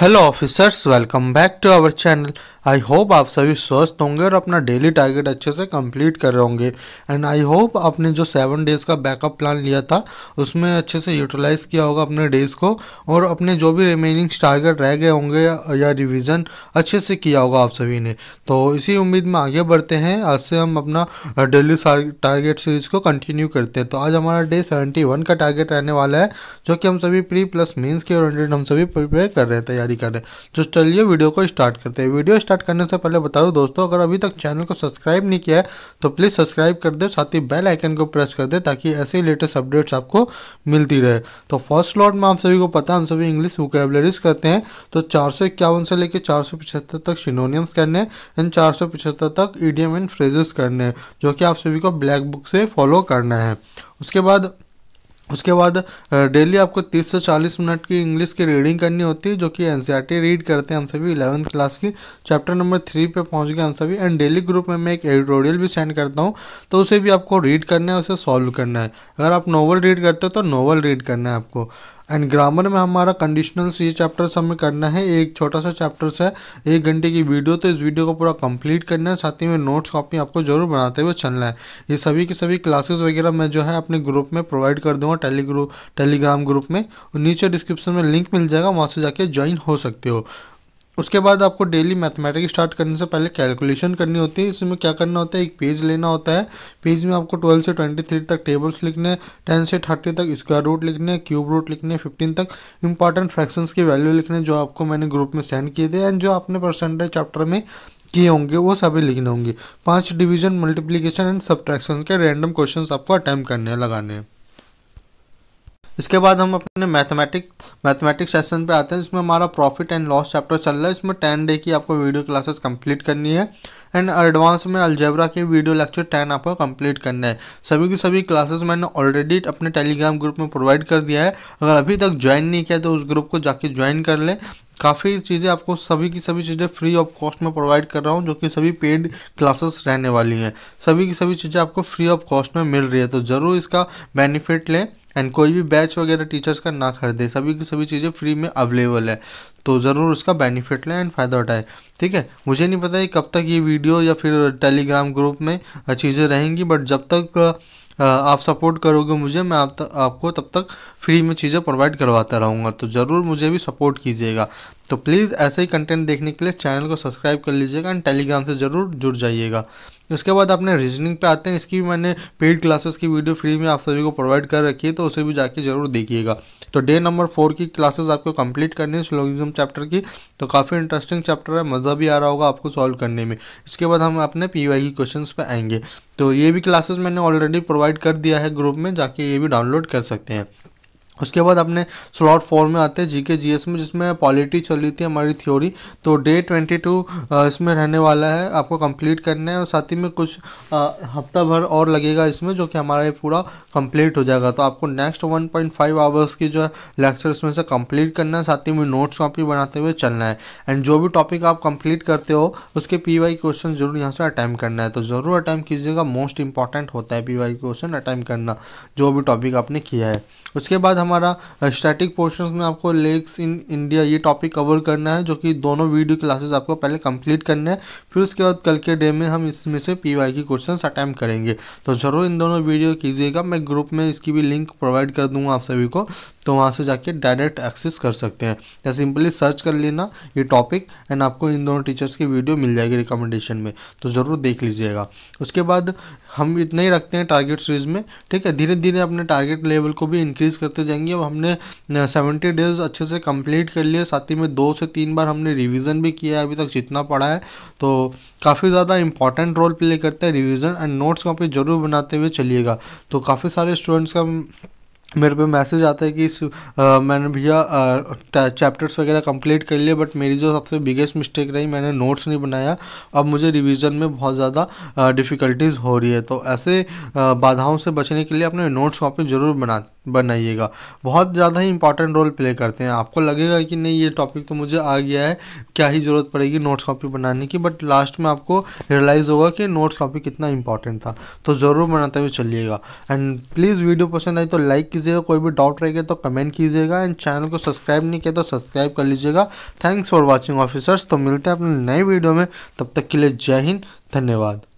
hello officers welcome back to our channel I hope आप सभी स्वस्थ होंगे और अपना डेली टारगेट अच्छे से कंप्लीट कर रहे होंगे एंड आई होप आपने जो सेवन डेज़ का बैकअप प्लान लिया था उसमें अच्छे से यूटिलाइज़ किया होगा अपने डेज़ को और अपने जो भी रिमेनिंग टारगेट रह गए होंगे या रिविज़न अच्छे से किया होगा आप सभी ने तो इसी उम्मीद में आगे बढ़ते हैं आज से हम अपना डेली टारगेट सीरीज़ को कंटिन्यू करते हैं तो आज हमारा डे सेवेंटी का टारगेट रहने वाला है जो कि हम सभी प्री प्लस मीन्स के ओरिएंटेड हम सभी प्रिपेयर कर रहे थे जारी कर रहे तो चलिए वीडियो को स्टार्ट करते हैं वीडियो स्टार्ट करने से पहले बता दूँ दोस्तों अगर अभी तक चैनल को सब्सक्राइब नहीं किया है तो प्लीज़ सब्सक्राइब कर दे साथ ही बेल आइकन को प्रेस कर दे ताकि ऐसे ही लेटेस्ट अपडेट्स आपको मिलती रहे तो फर्स्ट स्लॉट में आप सभी को पता है हम सभी इंग्लिश वोकेबलरीज करते हैं तो चार से लेकर चार तक सिनोनियम्स करने हैं एंड चार सौ पिछहत्तर तक ईडीएम एंड फ्रेजेस करने हैं जो कि आप सभी को ब्लैक बुक से फॉलो करना है उसके बाद उसके बाद डेली आपको 30 से 40 मिनट की इंग्लिश की रीडिंग करनी होती है जो कि एन रीड e करते हैं हम सभी इलेवंथ क्लास की चैप्टर नंबर थ्री पे पहुंच गए हम सभी एंड डेली ग्रुप में मैं एक एडिटोरियल भी सेंड करता हूं तो उसे भी आपको रीड करना है उसे सॉल्व करना है अगर आप नोवल रीड करते हो तो नोवल रीड करना है आपको एंड ग्रामर में हमारा कंडीशनल ये चैप्टर हमें करना है एक छोटा सा चैप्टर है एक घंटे की वीडियो तो इस वीडियो को पूरा कंप्लीट करना है साथ ही में नोट्स कॉपी आपको जरूर बनाते हुए चलना है ये सभी के सभी क्लासेस वगैरह मैं जो है अपने ग्रुप में प्रोवाइड कर दूँगा टेलीग्रुप टेलीग्राम ग्रुप में नीचे डिस्क्रिप्शन में लिंक मिल जाएगा वहाँ से जाके ज्वाइन हो सकते हो उसके बाद आपको डेली मैथमेटिक्स स्टार्ट करने से पहले कैलकुलेशन करनी होती है इसमें क्या करना होता है एक पेज लेना होता है पेज में आपको 12 से ट्वेंटी थ्री तक टेबल्स लिखने टेन से थर्टी तक स्क्वायर रूट लिखने क्यूब रूट लिखने फिफ्टीन तक इंपॉर्टेंट फ्रैक्शन की वैल्यू लिखने जो आपको मैंने ग्रुप में सेंड किए थे एंड जो आपने परसेंटेज चैप्टर में किए होंगे वो सभी लिखने होंगे पाँच डिवीजन मल्टीप्लीकेशन एंड सब्ट्रैक्शन के रैंडम क्वेश्चन आपको अटैम्प करने लगाने हैं इसके बाद हम अपने मैथमेटिक मैथमेटिक सेशन पे आते हैं जिसमें हमारा प्रॉफिट एंड लॉस चैप्टर चल रहा है इसमें टेन डे की आपको वीडियो क्लासेस कंप्लीट करनी है एंड एडवांस में अल्जेब्रा के वीडियो लेक्चर टेन आपको कंप्लीट करना है सभी की सभी क्लासेस मैंने ऑलरेडी अपने टेलीग्राम ग्रुप में प्रोवाइड कर दिया है अगर अभी तक ज्वाइन नहीं किया तो उस ग्रुप को जाके ज्वाइन कर लें काफ़ी चीज़ें आपको सभी की सभी चीज़ें फ्री ऑफ कॉस्ट में प्रोवाइड कर रहा हूँ जो कि सभी पेड क्लासेस रहने वाली हैं सभी की सभी चीज़ें आपको फ्री ऑफ कॉस्ट में मिल रही है तो ज़रूर इसका बेनिफिट लें एंड कोई भी बैच वगैरह टीचर्स का ना खरीदे सभी की सभी चीज़ें फ्री में अवेलेबल है तो ज़रूर उसका बेनिफिट लें एंड फ़ायदा उठाएं ठीक है मुझे नहीं पता है कब तक ये वीडियो या फिर टेलीग्राम ग्रुप में चीज़ें रहेंगी बट जब तक आप सपोर्ट करोगे मुझे मैं आप तक, आपको तब तक फ्री में चीज़ें प्रोवाइड करवाता रहूँगा तो ज़रूर मुझे भी सपोर्ट कीजिएगा तो प्लीज़ ऐसे ही कंटेंट देखने के लिए चैनल को सब्सक्राइब कर लीजिएगा एंड टेलीग्राम से ज़रूर जुड़ जाइएगा उसके बाद अपने रीजनिंग पे आते हैं इसकी भी मैंने पेड क्लासेस की वीडियो फ्री में आप सभी को प्रोवाइड कर रखी है तो उसे भी जाके ज़रूर देखिएगा तो डे नंबर फोर की क्लासेस आपको कंप्लीट करनी है स्लोगिज्म चैप्टर की तो काफ़ी इंटरेस्टिंग चैप्टर है मज़ा भी आ रहा होगा आपको सॉल्व करने में इसके बाद हम अपने पी वाई की क्वेश्चन पर आएंगे तो ये भी क्लासेस मैंने ऑलरेडी प्रोवाइड कर दिया है ग्रुप में जाके ये भी डाउनलोड कर सकते हैं उसके बाद अपने स्लॉट फोर में आते हैं जीके जीएस में जिसमें पॉलिटी चली थी हमारी थ्योरी तो डे ट्वेंटी टू इसमें रहने वाला है आपको कंप्लीट करना है और साथ ही में कुछ हफ्ता भर और लगेगा इसमें जो कि हमारा ये पूरा कंप्लीट हो जाएगा तो आपको next one point five hours की जो है लेक्चर इसमें से कंप्लीट करना है साथ ही में नोट्स कॉपी बनाते हुए चलना है एंड जो भी टॉपिक आप कंप्लीट करते हो उसके पी वाई क्वेश्चन जरूर यहाँ से अटैम्प करना है तो ज़रूर अटैम्प कीजिएगा मोस्ट इंपॉर्टेंट होता है पी वाई क्वेश्चन अटैम्प करना जो भी टॉपिक आपने किया है उसके बाद हम हमारा स्टैटिक पोर्शन में आपको लेक्स इन इंडिया ये टॉपिक कवर करना है जो कि दोनों वीडियो क्लासेस आपको पहले कंप्लीट करना है फिर उसके बाद कल के डे में हम इसमें से पी वाई की क्वेश्चन अटैम्प करेंगे तो ज़रूर इन दोनों वीडियो कीजिएगा मैं ग्रुप में इसकी भी लिंक प्रोवाइड कर दूंगा आप सभी को तो वहाँ से जाके डायरेक्ट एक्सेस कर सकते हैं या सिंपली सर्च कर लेना ये टॉपिक एंड आपको इन दोनों टीचर्स की वीडियो मिल जाएगी रिकमेंडेशन में तो ज़रूर देख लीजिएगा उसके बाद हम इतना ही रखते हैं टारगेट सीरीज में ठीक है धीरे धीरे अपने टारगेट लेवल को भी इंक्रीज़ करते जाएंगे अब हमने सेवेंटी डेज अच्छे से कम्प्लीट कर लिए साथ ही में दो से तीन बार हमने रिविज़न भी किया है अभी तक जितना पढ़ा है तो काफ़ी ज़्यादा इंपॉर्टेंट रोल प्ले करता है रिविज़न एंड नोट्स कॉपी ज़रूर बनाते हुए चलिएगा तो काफ़ी सारे स्टूडेंट्स का मेरे पे मैसेज आता है कि इस मैंने भैया चैप्टर्स वगैरह कंप्लीट कर लिए बट मेरी जो सबसे बिगेस्ट मिस्टेक रही मैंने नोट्स नहीं बनाया अब मुझे रिवीजन में बहुत ज़्यादा डिफ़िकल्टीज़ हो रही है तो ऐसे बाधाओं से बचने के लिए अपने नोट्स वापस ज़रूर बना बनाइएगा बहुत ज़्यादा ही इंपॉर्टेंट रोल प्ले करते हैं आपको लगेगा कि नहीं ये टॉपिक तो मुझे आ गया है क्या ही ज़रूरत पड़ेगी नोट्स कॉपी बनाने की बट लास्ट में आपको रियलाइज़ होगा कि नोट्स कॉपी कितना इंपॉर्टेंट था तो ज़रूर बनाते हुए चलिएगा एंड प्लीज़ वीडियो पसंद आई तो लाइक कीजिएगा कोई भी डाउट रहेगा तो कमेंट कीजिएगा एंड चैनल को सब्सक्राइब नहीं किया तो सब्सक्राइब कर लीजिएगा थैंक्स फॉर वॉचिंग ऑफिसर्स तो मिलते हैं अपने नए वीडियो में तब तक के लिए जय हिंद धन्यवाद